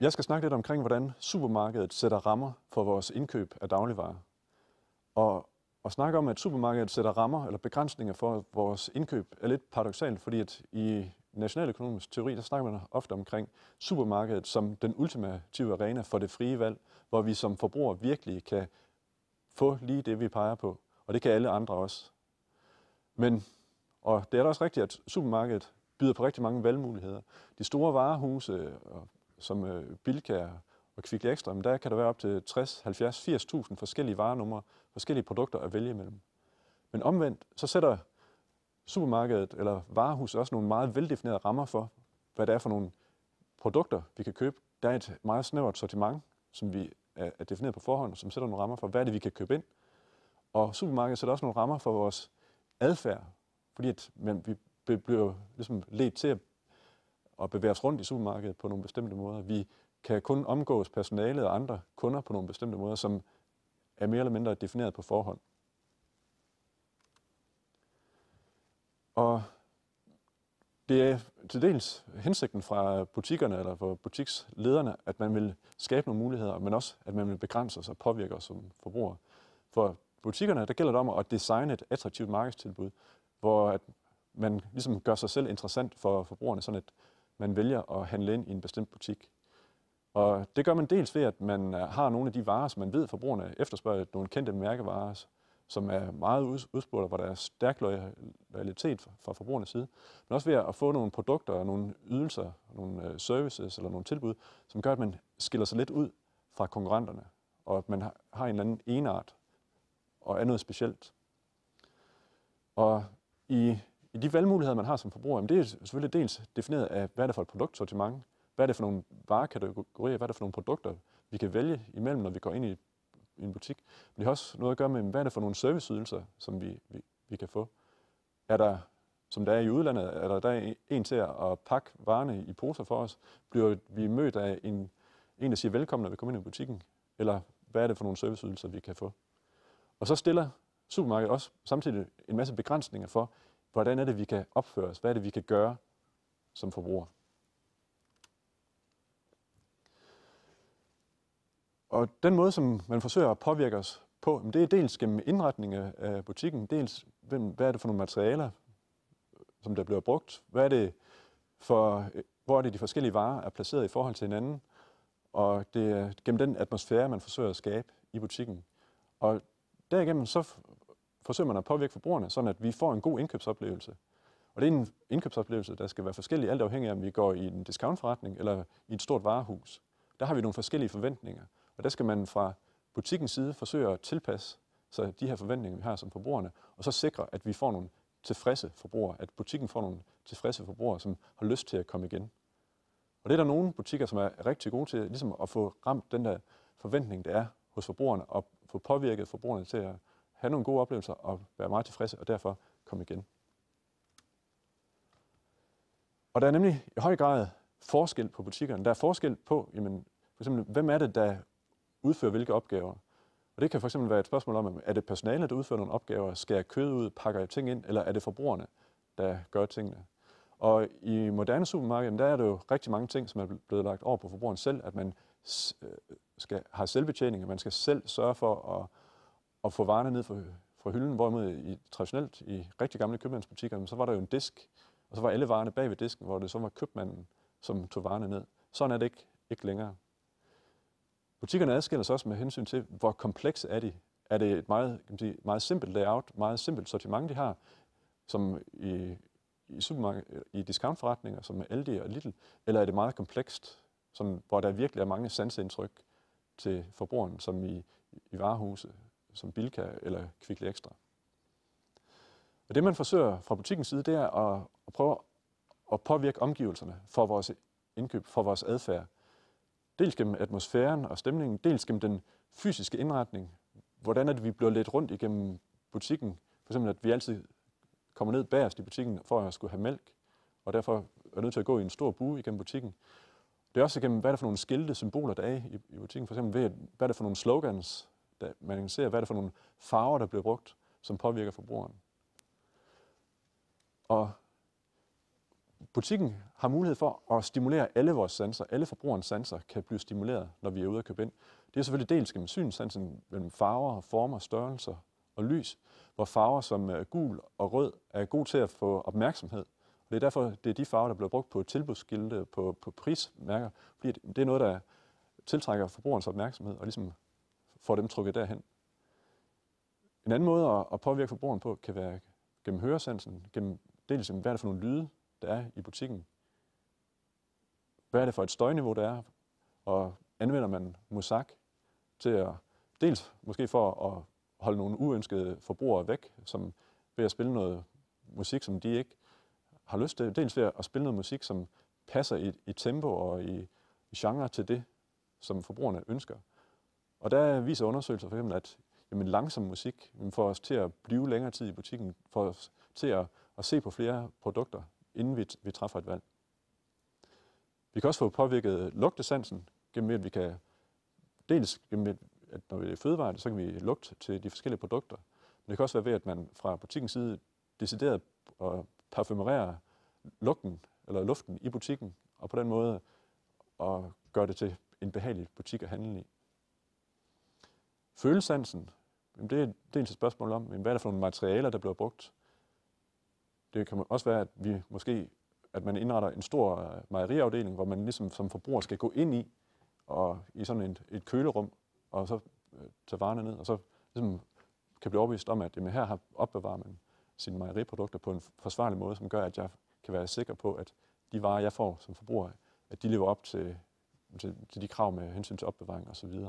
Jeg skal snakke lidt omkring, hvordan supermarkedet sætter rammer for vores indkøb af dagligvarer. Og at snakke om, at supermarkedet sætter rammer eller begrænsninger for vores indkøb, er lidt paradoxalt, fordi at i nationaløkonomisk teori, der snakker man ofte omkring supermarkedet som den ultimative arena for det frie valg, hvor vi som forbrugere virkelig kan få lige det, vi peger på. Og det kan alle andre også. Men, og det er da også rigtigt, at supermarkedet byder på rigtig mange valgmuligheder. De store varehuse og som øh, Bilka og Kvick Ekstra, men der kan der være op til 60, 70, 80.000 forskellige varenumre, forskellige produkter at vælge imellem. Men omvendt, så sætter supermarkedet eller varehuset også nogle meget veldefinerede rammer for, hvad det er for nogle produkter, vi kan købe. Der er et meget snævert sortiment, som vi er defineret på forhånd, som sætter nogle rammer for, hvad det er, vi kan købe ind. Og supermarkedet sætter også nogle rammer for vores adfærd, fordi at vi bliver ligesom ledt til at at bevæge os rundt i supermarkedet på nogle bestemte måder. Vi kan kun omgås personalet og andre kunder på nogle bestemte måder, som er mere eller mindre defineret på forhånd. Og det er til dels hensigten fra butikkerne eller fra butikslederne, at man vil skabe nogle muligheder, men også at man vil begrænse sig og påvirke os som forbrugere. For butikkerne, der gælder det om at designe et attraktivt markedstilbud, hvor at man ligesom gør sig selv interessant for forbrugerne, sådan at man vælger at handle ind i en bestemt butik. Og det gør man dels ved, at man øh, har nogle af de varer, som man ved, forbrugerne efterspørger, nogle kendte mærkevarer, som er meget udspurgt, hvor der er stærk loyalitet fra forbrugernes side, men også ved at få nogle produkter og nogle ydelser, nogle øh, services eller nogle tilbud, som gør, at man skiller sig lidt ud fra konkurrenterne, og at man har en eller anden enart og er noget specielt. Og i i de valgmuligheder, man har som forbruger, jamen det er selvfølgelig dels defineret af, hvad er det for et produktsortiment, hvad er det for nogle varekategorier, hvad er det for nogle produkter, vi kan vælge imellem, når vi går ind i en butik. Men det har også noget at gøre med, hvad er det for nogle serviceydelser, som vi, vi, vi kan få. Er der, som der er i udlandet, er der, der er en til at pakke varerne i poser for os? Bliver vi mødt af en, en der siger velkommen, når vi kommer ind i butikken? Eller hvad er det for nogle serviceydelser, vi kan få? Og så stiller supermarkedet også samtidig en masse begrænsninger for, Hvordan er det, vi kan opføre os? Hvad er det, vi kan gøre som forbruger? Og den måde, som man forsøger at påvirke os på, det er dels gennem indretning af butikken, dels hvad er det for nogle materialer, som der bliver brugt, hvad er det for, hvor er det de forskellige varer er placeret i forhold til hinanden, og det er gennem den atmosfære, man forsøger at skabe i butikken. Og derigennem så forsøger man at påvirke forbrugerne, sådan at vi får en god indkøbsoplevelse. Og det er en indkøbsoplevelse, der skal være forskellig, alt afhængig af, om vi går i en discountforretning eller i et stort varehus. Der har vi nogle forskellige forventninger, og der skal man fra butikkens side forsøge at tilpasse sig de her forventninger, vi har som forbrugerne, og så sikre, at vi får nogle tilfredse forbrugere, at butikken får nogle tilfredse forbrugere, som har lyst til at komme igen. Og det er der nogle butikker, som er rigtig gode til ligesom at få ramt den der forventning, der er hos forbrugerne, og få påvirket forbrugerne til at have nogle gode oplevelser og være meget tilfredse, og derfor komme igen. Og der er nemlig i høj grad forskel på butikkerne. Der er forskel på, jamen, for eksempel, hvem er det, der udfører hvilke opgaver. Og det kan for eksempel være et spørgsmål om, er det personale, der udfører nogle opgaver, jeg kød ud, pakker ting ind, eller er det forbrugerne, der gør tingene. Og i moderne supermarkeder, der er det jo rigtig mange ting, som er blevet lagt over på forbrugeren selv, at man øh, skal, har selvbetjening, at man skal selv sørge for at at få varerne ned fra, fra hylden, hvorimod i, traditionelt i rigtig gamle købmandsbutikker, så var der jo en disk, og så var alle varerne bag ved disken, hvor det så var købmanden, som tog varerne ned. Sådan er det ikke, ikke længere. Butikkerne adskiller sig også med hensyn til, hvor komplekse er de. Er det et meget, kan man sige, meget simpelt layout, meget simpelt sortiment, de har, som i, i, supermarked, i discountforretninger, som Aldi og Lidl, eller er det meget komplekst, som, hvor der virkelig er mange sansindtryk til forbrugeren, som i, i varehuse som Bilka eller Kvickly Extra. Og det, man forsøger fra butikkens side, det er at, at prøve at påvirke omgivelserne for vores indkøb, for vores adfærd. Dels gennem atmosfæren og stemningen, dels gennem den fysiske indretning. Hvordan er det, vi bliver lidt rundt igennem butikken? For eksempel, at vi altid kommer ned bagerst i butikken for at skulle have mælk, og derfor er nødt til at gå i en stor bue igennem butikken. Det er også gennem, hvad er det for nogle skilte, symboler, der er i, i butikken. For eksempel, hvad er det for nogle slogans, der, man analyserer, hvad er det for nogle farver, der bliver brugt, som påvirker forbrugeren. Og butikken har mulighed for at stimulere alle vores sanser. Alle forbrugerens sanser kan blive stimuleret, når vi er ude og købe ind. Det er selvfølgelig dels gennem synssansen mellem farver, former, størrelser og lys, hvor farver som øh, gul og rød er gode til at få opmærksomhed. Og det er derfor, det er de farver, der bliver brugt på tilbudsskilte, på, på prismærker, fordi det er noget, der tiltrækker forbrugerens opmærksomhed og ligesom får dem trukket derhen. En anden måde at påvirke forbrugeren på kan være gennem høresansen, gennem dels ligesom, hvad er det for nogle lyde, der er i butikken, hvad er det for et støjniveau, der er, og anvender man musak til at, dels måske for at holde nogle uønskede forbrugere væk, som ved at spille noget musik, som de ikke har lyst til, dels ved at spille noget musik, som passer i, i tempo og i, i genre til det, som forbrugerne ønsker. Og der viser undersøgelser for eksempel, at jamen, langsom musik jamen, får os til at blive længere tid i butikken, får os til at, at se på flere produkter, inden vi, vi træffer et valg. Vi kan også få påvirket lugtesansen, gennem at vi kan dels gennem at, at når vi er fødevarer, så kan vi lugte til de forskellige produkter. Men det kan også være ved, at man fra butikkens side decideret at parfumerere lugten eller luften i butikken, og på den måde at gøre det til en behagelig butik at handle i. Følesansen, jamen det er dels et spørgsmål om, hvad er det for nogle materialer, der bliver brugt. Det kan også være, at vi måske at man indretter en stor øh, mejeriafdeling, hvor man ligesom som forbruger skal gå ind i, og i sådan et, et kølerum, og så øh, tage varerne ned, og så ligesom kan blive overbevist om, at jamen, her har opbevarer man sine mejeriprodukter på en forsvarlig måde, som gør, at jeg kan være sikker på, at de varer, jeg får som forbruger, at de lever op til, til, til de krav med hensyn til opbevaring osv.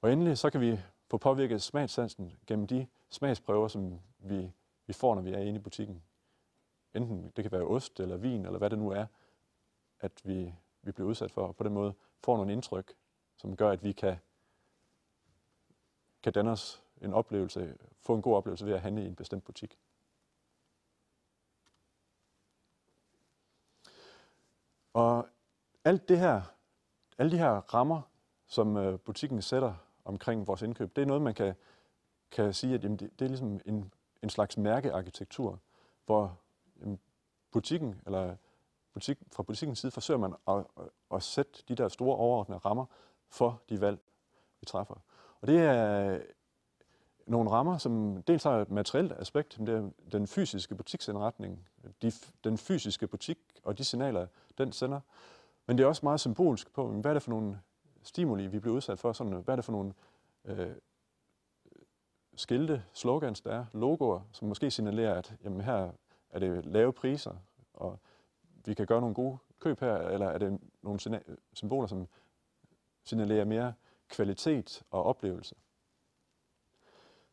Og endelig så kan vi få påvirket smagssansen gennem de smagsprøver, som vi, vi får, når vi er inde i butikken. Enten det kan være ost eller vin, eller hvad det nu er, at vi, vi bliver udsat for, og på den måde får nogle indtryk, som gør, at vi kan, kan danne os en oplevelse, få en god oplevelse ved at handle i en bestemt butik. Og alt det her, alle de her rammer, som øh, butikken sætter omkring vores indkøb, det er noget, man kan, kan sige, at jamen, det, det er ligesom en, en slags mærkearkitektur, hvor jamen, butikken, eller butik, fra butikkens side forsøger man at, at sætte de der store overordnede rammer for de valg, vi træffer. Og det er nogle rammer, som dels har et materielt aspekt, men det er den fysiske butiksindretning, de, den fysiske butik og de signaler, den sender. Men det er også meget symbolsk på, hvad er det for nogle stimuli, vi bliver udsat for, sådan, øh, hvad er det for nogle øh, skilte, slogans, der er, logoer, som måske signalerer, at jamen, her er det lave priser, og vi kan gøre nogle gode køb her, eller er det nogle symboler, som signalerer mere kvalitet og oplevelse.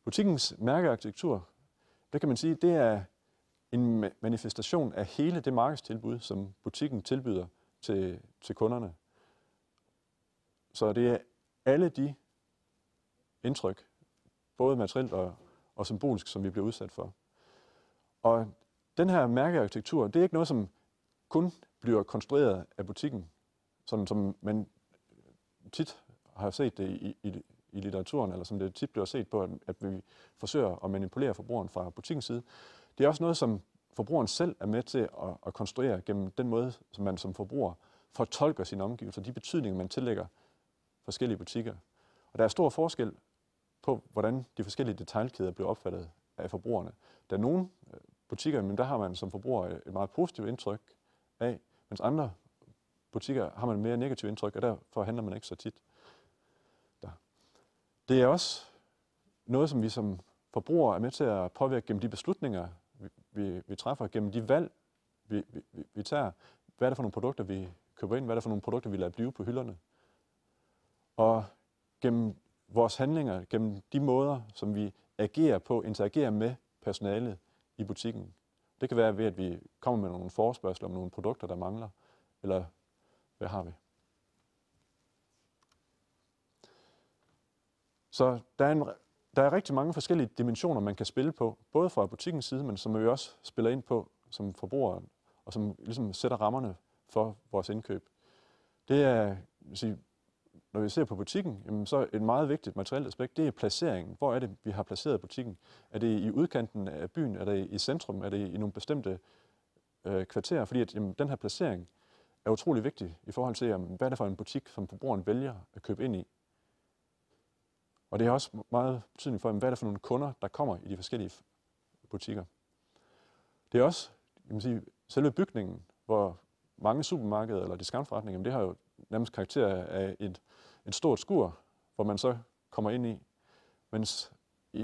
Butikkens mærkearkitektur, det kan man sige, det er en manifestation af hele det markedstilbud, som butikken tilbyder til, til kunderne. Så det er alle de indtryk, både materielt og, og symbolsk, som vi bliver udsat for. Og den her mærkearkitektur, det er ikke noget, som kun bliver konstrueret af butikken, sådan som man tit har set det i, i, i litteraturen, eller som det tit bliver set på, at vi forsøger at manipulere forbrugeren fra butikkens side. Det er også noget, som forbrugeren selv er med til at, at konstruere gennem den måde, som man som forbruger fortolker sine omgivelser, de betydninger, man tillægger forskellige butikker. Og der er stor forskel på, hvordan de forskellige detaljkæder bliver opfattet af forbrugerne. Der er nogle øh, butikker, men der har man som forbruger øh, et meget positivt indtryk af, mens andre butikker har man mere negativt indtryk, og derfor handler man ikke så tit. Der. Det er også noget, som vi som forbrugere er med til at påvirke gennem de beslutninger, vi, vi, vi træffer, gennem de valg, vi, vi, vi tager. Hvad er det for nogle produkter, vi køber ind? Hvad er det for nogle produkter, vi lader blive på hylderne? Og gennem vores handlinger, gennem de måder, som vi agerer på, interagerer med personalet i butikken. Det kan være ved, at vi kommer med nogle forespørgseler om nogle produkter, der mangler, eller hvad har vi? Så der er, en, der er rigtig mange forskellige dimensioner, man kan spille på, både fra butikkens side, men som vi også spiller ind på som forbrugere, og som ligesom sætter rammerne for vores indkøb. Det er sige, når vi ser på butikken, jamen, så et meget vigtigt materielt aspekt, det er placeringen. Hvor er det, vi har placeret butikken? Er det i udkanten af byen? Er det i centrum? Er det i nogle bestemte øh, kvarterer? Fordi at, jamen, den her placering er utrolig vigtig i forhold til, jamen, hvad er det for en butik, som forbrugeren vælger at købe ind i? Og det har også meget betydning for, jamen, hvad er det for nogle kunder, der kommer i de forskellige butikker. Det er også jamen, man sige, selve bygningen, hvor mange supermarkeder eller discountforretninger, det har jo nærmest karakter af et, et stort skur, hvor man så kommer ind i. Mens i,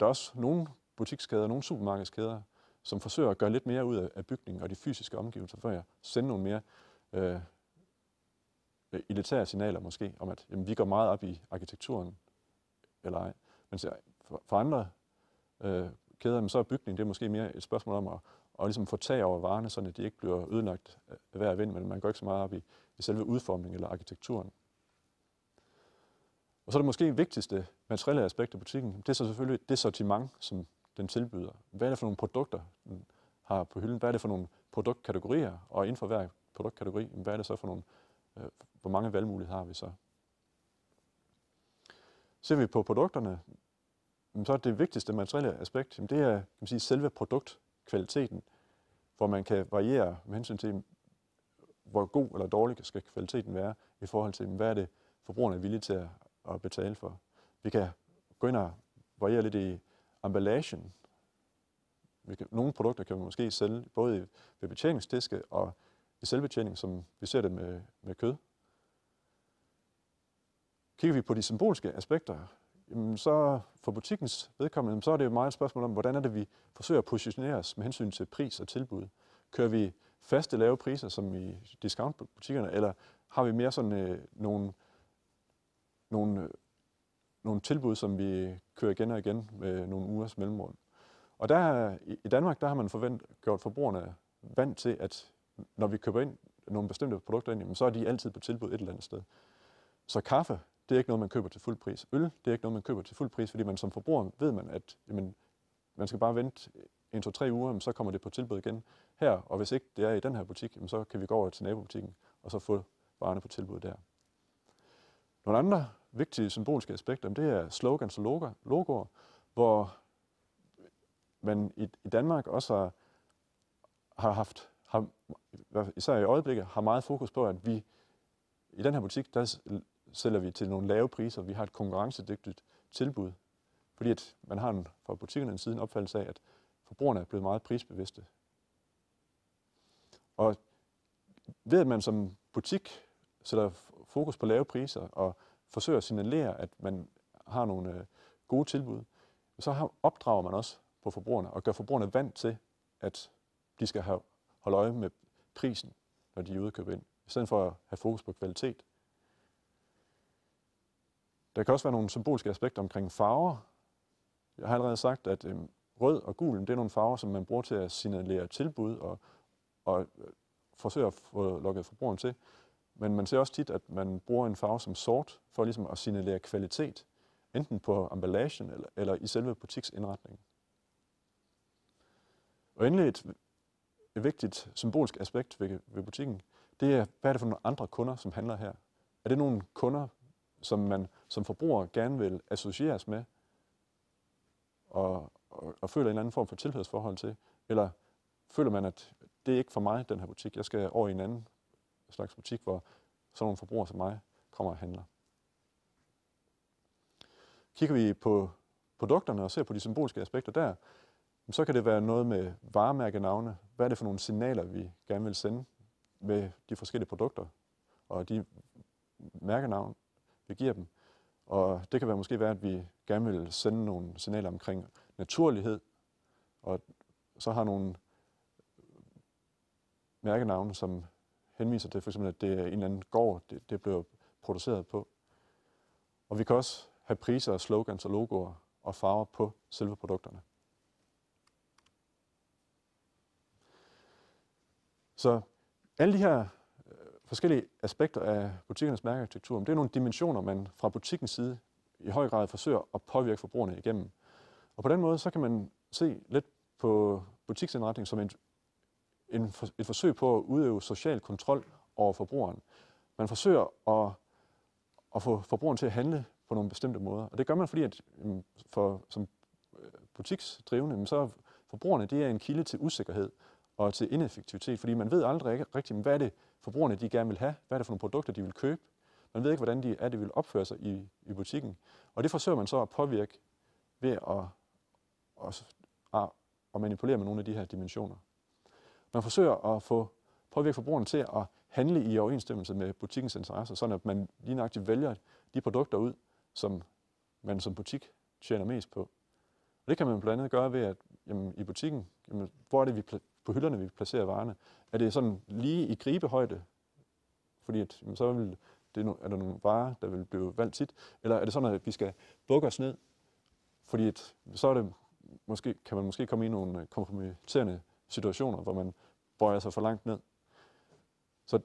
der er også nogle butikskæder, nogle supermarkedskæder, som forsøger at gøre lidt mere ud af, bygningen og de fysiske omgivelser, for at sende nogle mere øh, elitære signaler måske, om at jamen, vi går meget op i arkitekturen, eller ej. Men for, for andre øh, kæder, så er bygningen det er måske mere et spørgsmål om at og ligesom få tag over varerne, så de ikke bliver ødelagt øh, hver vind, men man går ikke så meget op i, i selve udformningen eller arkitekturen. Og så er det måske vigtigste materielle aspekt af butikken, det er så selvfølgelig det sortiment, som den tilbyder. Hvad er det for nogle produkter, den har på hylden? Hvad er det for nogle produktkategorier? Og inden for hver produktkategori, hvad er det så for nogle, øh, hvor mange valgmuligheder har vi så? Ser vi på produkterne, så er det vigtigste materielle aspekt, det er kan man sige, selve produkt kvaliteten, hvor man kan variere med hensyn til, hvor god eller dårlig skal kvaliteten være, i forhold til, hvad er det, forbrugerne er villige til at, betale for. Vi kan gå ind og variere lidt i emballagen. Vi kan, nogle produkter kan vi måske sælge både ved betjeningsdiske og i selvbetjening, som vi ser det med, med kød. Kigger vi på de symbolske aspekter jamen så for butikkens vedkommende, så er det jo meget et spørgsmål om, hvordan er det, vi forsøger at positionere os med hensyn til pris og tilbud. Kører vi faste lave priser, som i discountbutikkerne, eller har vi mere sådan øh, nogle, nogle, øh, nogle tilbud, som vi kører igen og igen med nogle ugers mellemrum. Og der, i Danmark der har man forvent, gjort forbrugerne vant til, at når vi køber ind nogle bestemte produkter ind, så er de altid på tilbud et eller andet sted. Så kaffe, det er ikke noget, man køber til fuld pris. Øl, det er ikke noget, man køber til fuld pris, fordi man som forbruger ved man, at jamen, man skal bare vente en, to, tre uger, jamen, så kommer det på tilbud igen her, og hvis ikke det er i den her butik, jamen, så kan vi gå over til nabobutikken og så få varerne på tilbud der. Nogle andre vigtige symbolske aspekter, det er slogans og logoer, hvor man i Danmark også har, har haft, har, især i øjeblikket, har meget fokus på, at vi i den her butik, der sælger vi til nogle lave priser. Vi har et konkurrencedygtigt tilbud, fordi at man har en, fra butikkerne siden opfattelse af, at forbrugerne er blevet meget prisbevidste. Og ved at man som butik sætter fokus på lave priser og forsøger at signalere, at man har nogle øh, gode tilbud, så opdrager man også på forbrugerne og gør forbrugerne vant til, at de skal have, holde øje med prisen, når de er ude at købe ind, i stedet for at have fokus på kvalitet. Der kan også være nogle symbolske aspekter omkring farver. Jeg har allerede sagt, at øh, rød og gul det er nogle farver, som man bruger til at signalere tilbud og, og øh, forsøge at få lukket forbrugeren til. Men man ser også tit, at man bruger en farve som sort for ligesom at signalere kvalitet, enten på emballagen eller, eller i selve butiksindretningen. Og endelig et, et vigtigt symbolsk aspekt ved, ved butikken, det er, hvad er det for nogle andre kunder, som handler her? Er det nogle kunder, som man som forbruger gerne vil associeres med, og, og, og føler en eller anden form for tilhørsforhold til, eller føler man, at det er ikke for mig, den her butik, jeg skal over i en anden slags butik, hvor sådan nogle forbrugere som mig kommer og handler. Kigger vi på produkterne og ser på de symboliske aspekter der, så kan det være noget med varemærkenavne. Hvad er det for nogle signaler, vi gerne vil sende med de forskellige produkter og de mærkenavne, vi giver dem. Og det kan være måske være, at vi gerne vil sende nogle signaler omkring naturlighed, og så har nogle mærkenavne, som henviser til, for eksempel, at det er en eller anden gård, det, det bliver produceret på. Og vi kan også have priser og slogans og logoer og farver på selve produkterne. Så alle de her forskellige aspekter af butikkernes mærkearkitektur, det er nogle dimensioner, man fra butikkens side i høj grad forsøger at påvirke forbrugerne igennem. Og på den måde, så kan man se lidt på butiksindretning som en, en, et forsøg på at udøve social kontrol over forbrugeren. Man forsøger at, at få forbrugeren til at handle på nogle bestemte måder. Og det gør man, fordi at mm, for, som øh, butiksdrivende, så forbrugerne de er en kilde til usikkerhed og til ineffektivitet, fordi man ved aldrig ikke hvad er det forbrugerne de gerne vil have, hvad er det for nogle produkter, de vil købe. Man ved ikke, hvordan de er, det vil opføre sig i, i butikken. Og det forsøger man så at påvirke ved at, at, at, at manipulere med nogle af de her dimensioner. Man forsøger at få påvirke forbrugerne til at handle i overensstemmelse med butikkens interesser, sådan at man lige nøjagtigt vælger de produkter ud, som man som butik tjener mest på. Og det kan man blandt andet gøre ved, at jamen, i butikken, jamen, hvor er det, vi på hylderne, vi placerer varerne. Er det sådan lige i gribehøjde? Fordi at, jamen, så vil det, er der nogle varer, der vil blive valgt tit. Eller er det sådan, at vi skal bukke os ned? Fordi at, så er det, måske, kan man måske komme i nogle øh, kompromitterende situationer, hvor man bøjer sig for langt ned. Så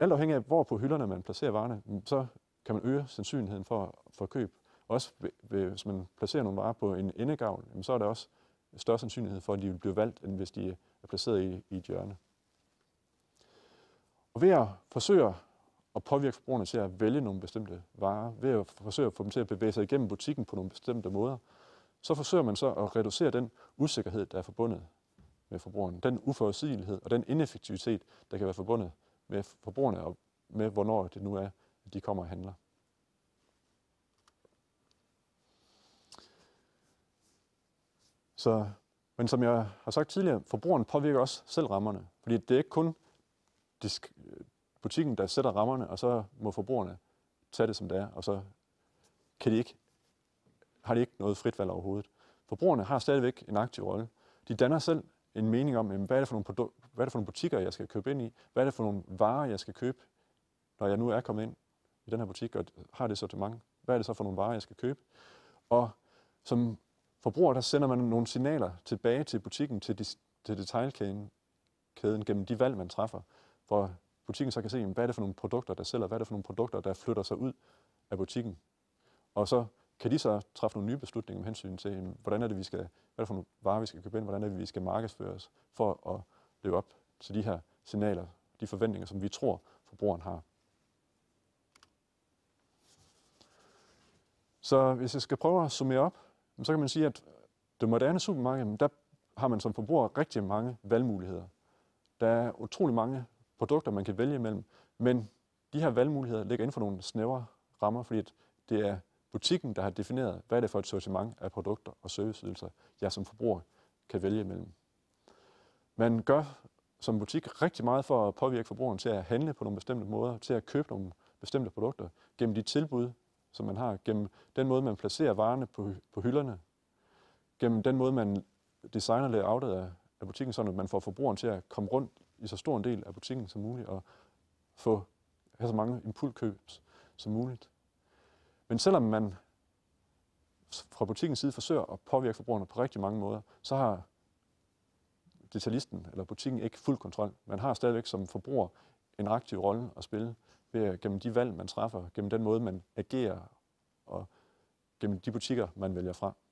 alt afhængig af, hvor på hylderne man placerer varerne, mm, så kan man øge sandsynligheden for, for køb. Også hvis man placerer nogle varer på en endegavl, så er det også større sandsynlighed for, at de vil blive valgt, end hvis de er placeret i, i et hjørne. Og ved at forsøge at påvirke forbrugerne til at vælge nogle bestemte varer, ved at forsøge at få dem til at bevæge sig igennem butikken på nogle bestemte måder, så forsøger man så at reducere den usikkerhed, der er forbundet med forbrugerne, den uforudsigelighed og den ineffektivitet, der kan være forbundet med forbrugerne og med, hvornår det nu er, at de kommer og handler. Så, men som jeg har sagt tidligere, forbrugeren påvirker også selv rammerne. Fordi det er ikke kun disk, butikken, der sætter rammerne, og så må forbrugerne tage det, som det er, og så kan de ikke, har de ikke noget frit valg overhovedet. Forbrugerne har stadigvæk en aktiv rolle. De danner selv en mening om, hvad er, det for nogle produ- hvad er det for nogle butikker, jeg skal købe ind i? Hvad er det for nogle varer, jeg skal købe, når jeg nu er kommet ind i den her butik og har det så mange? Hvad er det så for nogle varer, jeg skal købe? Og som forbruger, der sender man nogle signaler tilbage til butikken, til, de, til detaljkæden kæden, gennem de valg, man træffer, For butikken så kan se, hvad er det for nogle produkter, der sælger, hvad er det for nogle produkter, der flytter sig ud af butikken. Og så kan de så træffe nogle nye beslutninger med hensyn til, hvordan er det, vi skal, hvad er det for nogle varer, vi skal købe ind, hvordan er det, vi skal markedsføres for at leve op til de her signaler, de forventninger, som vi tror, forbrugeren har. Så hvis jeg skal prøve at summere op, så kan man sige, at det moderne supermarked, der har man som forbruger rigtig mange valgmuligheder. Der er utrolig mange produkter, man kan vælge imellem, men de her valgmuligheder ligger inden for nogle snævre rammer, fordi det er butikken, der har defineret, hvad det er for et sortiment af produkter og serviceydelser, jeg som forbruger kan vælge imellem. Man gør som butik rigtig meget for at påvirke forbrugeren til at handle på nogle bestemte måder, til at købe nogle bestemte produkter gennem de tilbud, som man har, gennem den måde, man placerer varerne på, på hylderne, gennem den måde, man designer layoutet af, af butikken, sådan at man får forbrugeren til at komme rundt i så stor en del af butikken som muligt, og få have så mange impulskøb som muligt. Men selvom man fra butikkens side forsøger at påvirke forbrugerne på rigtig mange måder, så har detailisten eller butikken ikke fuld kontrol. Man har stadigvæk som forbruger en aktiv rolle at spille ved, gennem de valg, man træffer, gennem den måde, man agerer og gennem de butikker, man vælger fra.